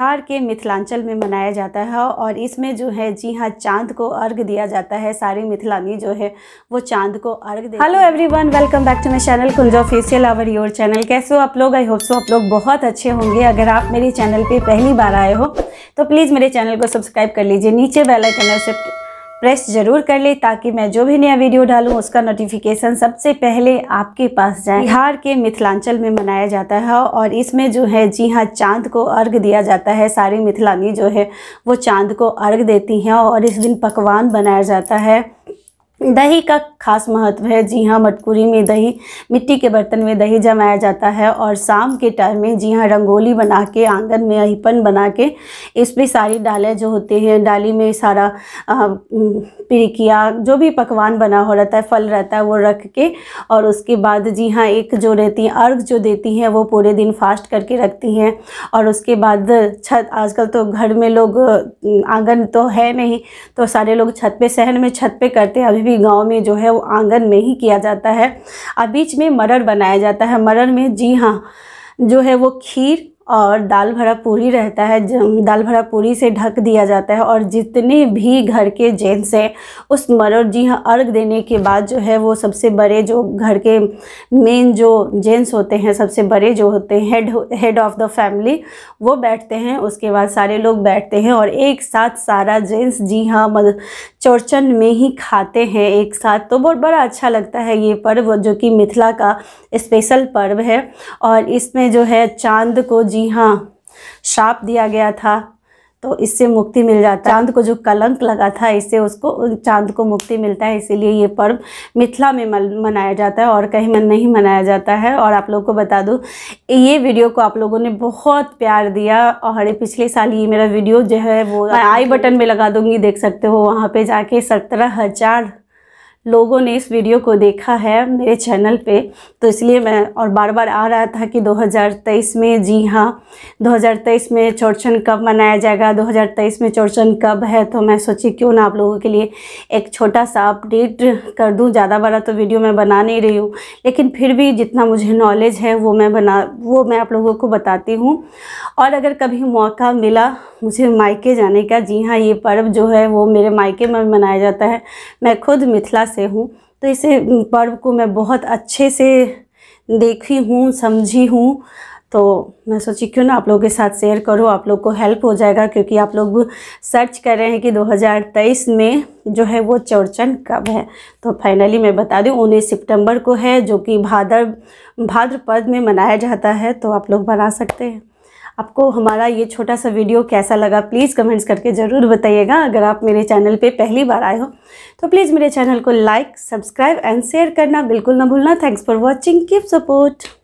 बिहार के मिथिलांचल में मनाया जाता है और इसमें जो है जी हाँ चांद को अर्घ दिया जाता है सारी मिथिलानी जो है वो चांद को अर्घ दे hello everyone welcome back to my channel Kunj official our your channel कैसे हो आप लोग आई होप सो आप लोग बहुत अच्छे होंगे अगर आप मेरे चैनल पर पहली बार आए हो तो प्लीज़ मेरे चैनल को सब्सक्राइब कर लीजिए नीचे बेलाइकन से प्रेस जरूर कर ले ताकि मैं जो भी नया वीडियो डालूं उसका नोटिफिकेशन सबसे पहले आपके पास जाए बिहार के मिथिलांचल में मनाया जाता है और इसमें जो है जी हाँ चांद को अर्घ दिया जाता है सारी मिथिलानी जो है वो चांद को अर्घ देती हैं और इस दिन पकवान बनाया जाता है दही का खास महत्व है जी हाँ मटकुरी में दही मिट्टी के बर्तन में दही जमाया जाता है और शाम के टाइम में जी हाँ रंगोली बना के आंगन में अहिपन बना के इस पर सारी डालें जो होते हैं डाली में सारा पिरिकिया जो भी पकवान बना हो रहता है फल रहता है वो रख के और उसके बाद जी हाँ एक जो रहती हैं अर्घ जो देती हैं वो पूरे दिन फास्ट करके रखती हैं और उसके बाद छत आजकल तो घर में लोग आंगन तो है नहीं तो सारे लोग छत पर सहन में छत पर करते हैं अभी भी भी गांव में जो है वो आंगन में ही किया जाता है और बीच में मरर बनाया जाता है मरर में जी हाँ जो है वो खीर और दाल भरा पूरी रहता है दाल भरा पूरी से ढक दिया जाता है और जितने भी घर के जेंट्स हैं उस मर जी हाँ अर्घ देने के बाद जो है वो सबसे बड़े जो घर के मेन जो जेंट्स होते हैं सबसे बड़े जो होते हैं head head of the family वो बैठते हैं उसके बाद सारे लोग बैठते हैं और एक साथ सारा जेंट्स जी हाँ चौरचन में ही खाते हैं एक साथ तो बहुत बड़ा अच्छा लगता है ये पर्व जो कि मिथिला का स्पेशल पर्व है और इसमें जो है चांद को जी जी हाँ श्राप दिया गया था तो इससे मुक्ति मिल जाता है चांद को जो कलंक लगा था इससे उसको चांद को मुक्ति मिलता है इसीलिए ये पर्व मिथिला में मनाया जाता है और कहीं मन नहीं मनाया जाता है और आप लोगों को बता दूँ ये वीडियो को आप लोगों ने बहुत प्यार दिया और पिछले साल ये मेरा वीडियो जो है वो आई बटन में लगा दूँगी देख सकते हो वहाँ पर जाके सत्रह लोगों ने इस वीडियो को देखा है मेरे चैनल पे तो इसलिए मैं और बार बार आ रहा था कि 2023 में जी हाँ 2023 में चौरचन कब मनाया जाएगा 2023 में चौरचन कब है तो मैं सोची क्यों ना आप लोगों के लिए एक छोटा सा अपडेट कर दूँ ज़्यादा बड़ा तो वीडियो मैं बना नहीं रही हूँ लेकिन फिर भी जितना मुझे नॉलेज है वो मैं बना वो मैं आप लोगों को बताती हूँ और अगर कभी मौका मिला मुझे मायके जाने का जी हाँ ये पर्व जो है वो मेरे मायके में मनाया जाता है मैं खुद मिथिला से हूँ तो इसे पर्व को मैं बहुत अच्छे से देखी हूँ समझी हूँ तो मैं सोची क्यों ना आप लोगों के साथ शेयर करूँ आप लोग को हेल्प हो जाएगा क्योंकि आप लोग सर्च कर रहे हैं कि 2023 में जो है वो चौरचन कब है तो फाइनली मैं बता दूँ उन्नीस सितंबर को है जो कि भाद्र भाद्र पर्व में मनाया जाता है तो आप लोग बना सकते हैं आपको हमारा ये छोटा सा वीडियो कैसा लगा प्लीज़ कमेंट्स करके ज़रूर बताइएगा अगर आप मेरे चैनल पे पहली बार आए हो तो प्लीज़ मेरे चैनल को लाइक सब्सक्राइब एंड शेयर करना बिल्कुल ना भूलना thanks for watching keep support